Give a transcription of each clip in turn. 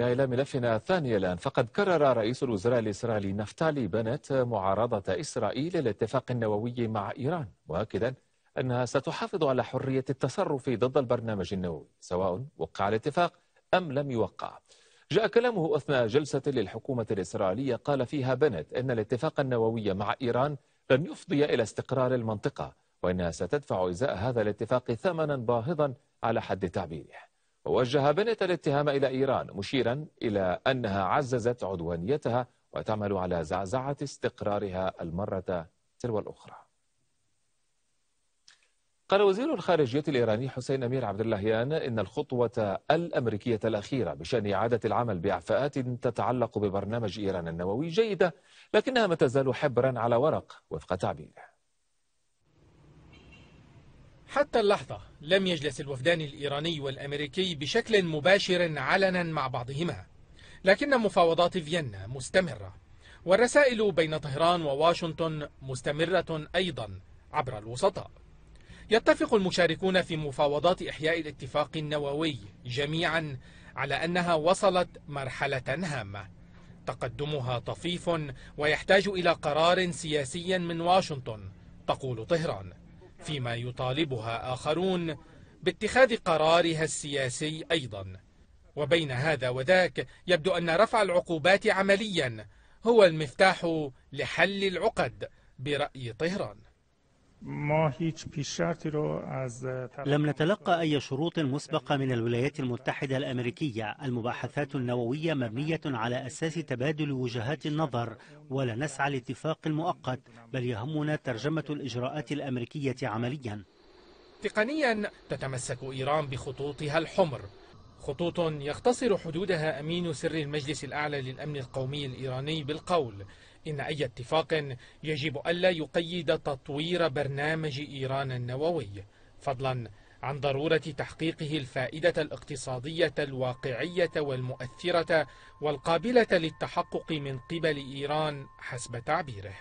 إلى ملفنا الثاني الآن فقد كرر رئيس الوزراء الإسرائيلي نفتالي بنت معارضة إسرائيل للاتفاق النووي مع إيران مؤكدا أنها ستحافظ على حرية التصرف ضد البرنامج النووي سواء وقع الاتفاق أم لم يوقع جاء كلامه أثناء جلسة للحكومة الإسرائيلية قال فيها بنت أن الاتفاق النووي مع إيران لن يفضي إلى استقرار المنطقة وأنها ستدفع إزاء هذا الاتفاق ثمنا باهظا على حد تعبيره ووجه بنت الاتهام إلى إيران مشيرا إلى أنها عززت عدوانيتها وتعمل على زعزعة استقرارها المرة تلو الأخرى قال وزير الخارجية الإيراني حسين أمير عبد اللهيان إن الخطوة الأمريكية الأخيرة بشأن إعادة العمل بإعفاءات تتعلق ببرنامج إيران النووي جيدة لكنها ما تزال حبرا على ورق وفق تعبيره حتى اللحظة لم يجلس الوفدان الإيراني والأمريكي بشكل مباشر علنا مع بعضهما لكن مفاوضات فيينا مستمرة والرسائل بين طهران وواشنطن مستمرة أيضا عبر الوسطاء يتفق المشاركون في مفاوضات إحياء الاتفاق النووي جميعا على أنها وصلت مرحلة هامة تقدمها طفيف ويحتاج إلى قرار سياسي من واشنطن تقول طهران فيما يطالبها آخرون باتخاذ قرارها السياسي أيضا وبين هذا وذاك يبدو أن رفع العقوبات عمليا هو المفتاح لحل العقد برأي طهران لم نتلقى أي شروط مسبقة من الولايات المتحدة الأمريكية المباحثات النووية مبنية على أساس تبادل وجهات النظر ولا نسعى لاتفاق مؤقت بل يهمنا ترجمة الإجراءات الأمريكية عمليا تقنيا تتمسك إيران بخطوطها الحمر خطوط يختصر حدودها أمين سر المجلس الأعلى للأمن القومي الإيراني بالقول إن أي اتفاق يجب ألا يقيد تطوير برنامج إيران النووي فضلا عن ضرورة تحقيقه الفائدة الاقتصادية الواقعية والمؤثرة والقابلة للتحقق من قبل إيران حسب تعبيره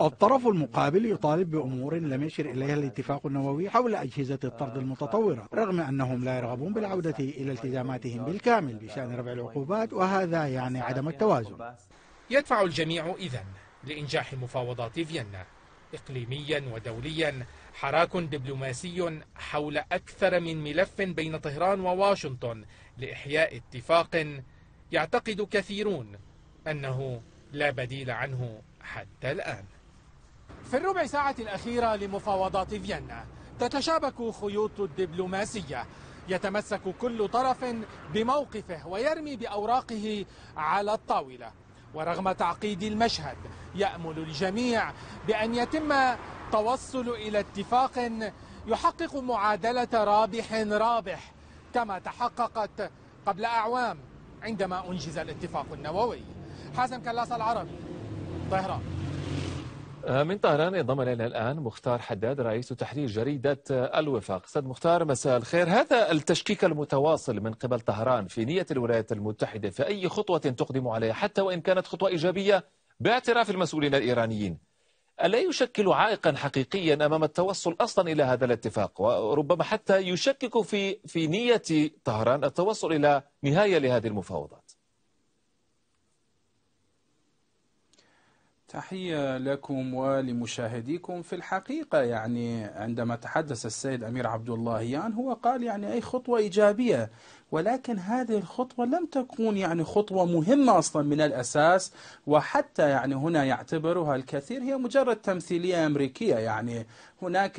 الطرف المقابل يطالب بأمور لم يشر إليها الاتفاق النووي حول أجهزة الطرد المتطورة رغم أنهم لا يرغبون بالعودة إلى التزاماتهم بالكامل بشأن رفع العقوبات وهذا يعني عدم التوازن يدفع الجميع إذن لإنجاح مفاوضات فيينا إقليميا ودوليا حراك دبلوماسي حول أكثر من ملف بين طهران وواشنطن لإحياء اتفاق يعتقد كثيرون أنه لا بديل عنه حتى الآن في الربع ساعة الأخيرة لمفاوضات فيينا تتشابك خيوط الدبلوماسية يتمسك كل طرف بموقفه ويرمي بأوراقه على الطاولة ورغم تعقيد المشهد يأمل الجميع بأن يتم التوصل إلى اتفاق يحقق معادلة رابح رابح كما تحققت قبل أعوام عندما أنجز الاتفاق النووي حازم كلاس العربي طهران آه، من طهران انضم الينا الان مختار حداد رئيس تحرير جريده الوفاق. استاذ مختار مساء الخير، هذا التشكيك المتواصل من قبل طهران في نيه الولايات المتحده في اي خطوه تقدم عليها حتى وان كانت خطوه ايجابيه باعتراف المسؤولين الايرانيين، الا يشكل عائقا حقيقيا امام التوصل اصلا الى هذا الاتفاق وربما حتى يشكك في في نيه طهران التوصل الى نهايه لهذه المفاوضات. تحية لكم ولمشاهديكم في الحقيقة يعني عندما تحدث السيد أمير عبد الله يان هو قال يعني أي خطوة إيجابية ولكن هذه الخطوة لم تكون يعني خطوة مهمة أصلا من الأساس وحتى يعني هنا يعتبرها الكثير هي مجرد تمثيلية أمريكية يعني هناك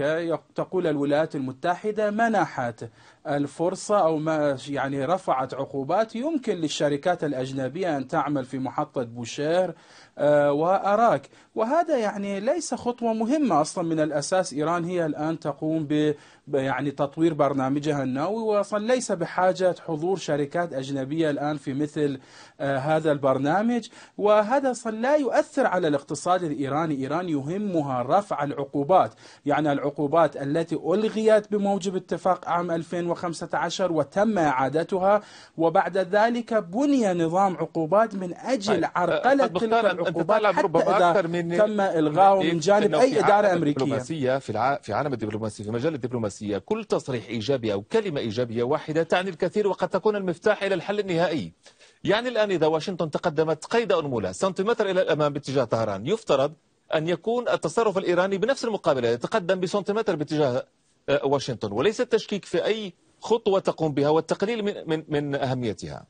تقول الولايات المتحدة منحت الفرصة أو ما يعني رفعت عقوبات يمكن للشركات الأجنبية أن تعمل في محطة بوشير آه، وأراك وهذا يعني ليس خطوة مهمة أصلا من الأساس إيران هي الآن تقوم ب يعني تطوير برنامجها النووي وأصلا ليس بحاجة حضور شركات أجنبية الآن في مثل آه، هذا البرنامج وهذا لا يؤثر على الاقتصاد الإيراني إيران يهمها رفع العقوبات يعني العقوبات التي ألغيت بموجب اتفاق عام 2015 وتم إعادتها وبعد ذلك بني نظام عقوبات من أجل طيب، آه، عرقلة تلك العقوبات حتى إذا من تم إلغاؤه إيه، من جانب أي إدارة أمريكية في عالم الدبلوماسية في مجال الدبلوماسية كل تصريح إيجابي أو كلمة إيجابية واحدة تعني الكثير وقد تكون المفتاح إلى الحل النهائي يعني الآن إذا واشنطن تقدمت قيد أنملة سنتيمتر إلى الأمام باتجاه طهران يفترض أن يكون التصرف الإيراني بنفس المقابلة يتقدم بسنتيمتر باتجاه آه، واشنطن وليس التشكيك في أي خطوة تقوم بها والتقليل من, من, من أهميتها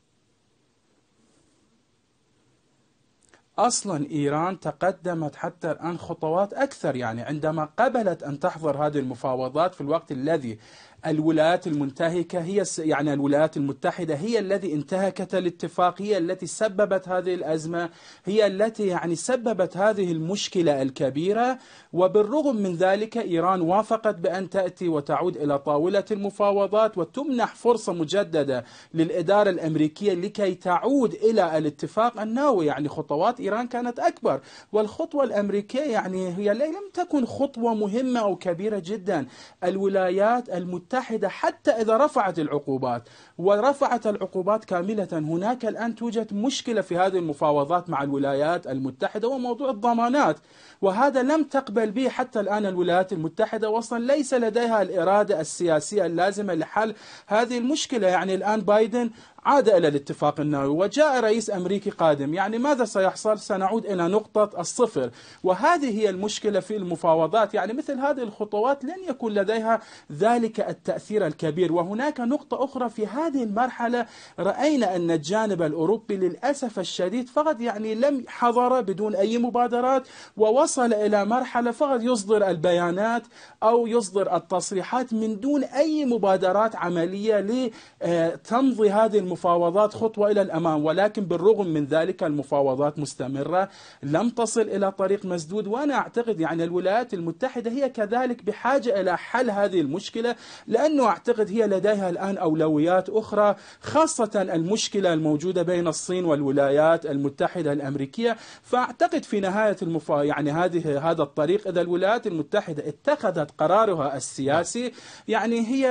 أصلا إيران تقدمت حتى الآن خطوات أكثر يعني عندما قبلت أن تحضر هذه المفاوضات في الوقت الذي الولايات المنتهكة هي يعني الولايات المتحدة هي الذي انتهكت الاتفاق هي التي سببت هذه الأزمة هي التي يعني سببت هذه المشكلة الكبيرة وبالرغم من ذلك إيران وافقت بأن تأتي وتعود إلى طاولة المفاوضات وتمنح فرصة مجددة للإدارة الأمريكية لكي تعود إلى الاتفاق الناوي يعني خطوات إيران كانت أكبر والخطوة الأمريكية يعني هي لم تكن خطوة مهمة أو كبيرة جدا الولايات المتحدة حتى إذا رفعت العقوبات ورفعت العقوبات كاملة هناك الآن توجد مشكلة في هذه المفاوضات مع الولايات المتحدة وموضوع الضمانات وهذا لم تقبل به حتى الآن الولايات المتحدة وأصلا ليس لديها الإرادة السياسية اللازمة لحل هذه المشكلة يعني الآن بايدن عاد إلى الاتفاق النووي وجاء رئيس أمريكي قادم يعني ماذا سيحصل يحصل سنعود إلى نقطة الصفر وهذه هي المشكلة في المفاوضات يعني مثل هذه الخطوات لن يكون لديها ذلك التأثير الكبير وهناك نقطة أخرى في هذه المرحلة رأينا أن الجانب الأوروبي للأسف الشديد فقط يعني لم حضر بدون أي مبادرات ووصل إلى مرحلة فقط يصدر البيانات أو يصدر التصريحات من دون أي مبادرات عملية لتمضي آه، هذه المفاوضات خطوة إلى الأمام ولكن بالرغم من ذلك المفاوضات مستمرة مستمرة لم تصل إلى طريق مسدود وأنا أعتقد يعني الولايات المتحدة هي كذلك بحاجة إلى حل هذه المشكلة لأنه أعتقد هي لديها الآن أولويات أخرى خاصة المشكلة الموجودة بين الصين والولايات المتحدة الأمريكية فأعتقد في نهاية المفا... يعني هذه هذا الطريق إذا الولايات المتحدة اتخذت قرارها السياسي يعني هي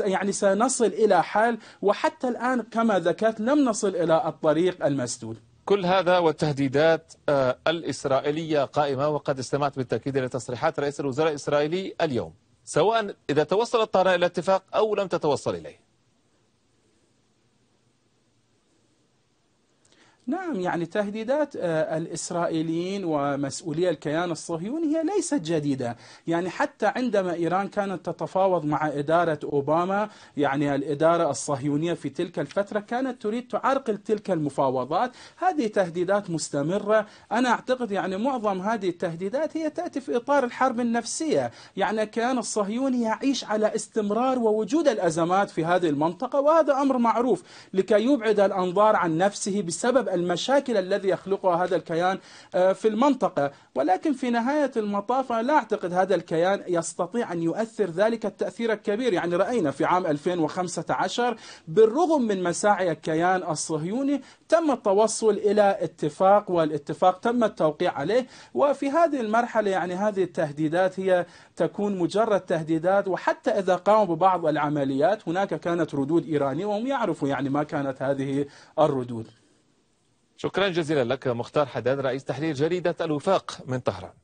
يعني سنصل إلى حل وحتى الآن كما ذكرت لم نصل إلى الطريق المسدود كل هذا والتهديدات آه، الإسرائيلية قائمة وقد استمعت بالتأكيد إلى تصريحات رئيس الوزراء الإسرائيلي اليوم سواء إذا توصل الطهران إلى اتفاق أو لم تتوصل إليه نعم يعني تهديدات آه، الإسرائيليين ومسؤولي الكيان الصهيوني هي ليست جديدة يعني حتى عندما إيران كانت تتفاوض مع إدارة أوباما يعني الإدارة الصهيونية في تلك الفترة كانت تريد تعرقل تلك المفاوضات هذه تهديدات مستمرة أنا أعتقد يعني معظم هذه التهديدات هي تأتي في إطار الحرب النفسية يعني الكيان الصهيوني يعيش على استمرار ووجود الأزمات في هذه المنطقة وهذا أمر معروف لكي يبعد الأنظار عن نفسه بسبب المشاكل الذي يخلقها هذا الكيان آه، في المنطقة ولكن في نهاية المطاف لا أعتقد هذا الكيان يستطيع أن يؤثر ذلك التأثير الكبير يعني رأينا في عام 2015 بالرغم من مساعي الكيان الصهيوني تم التوصل إلى اتفاق والاتفاق تم التوقيع عليه وفي هذه المرحلة يعني هذه التهديدات هي تكون مجرد تهديدات وحتى إذا قاموا ببعض العمليات هناك كانت ردود إيرانية وهم يعرفوا يعني ما كانت هذه الردود شكرا جزيلا لك مختار حداد رئيس تحرير جريدة الوفاق من طهران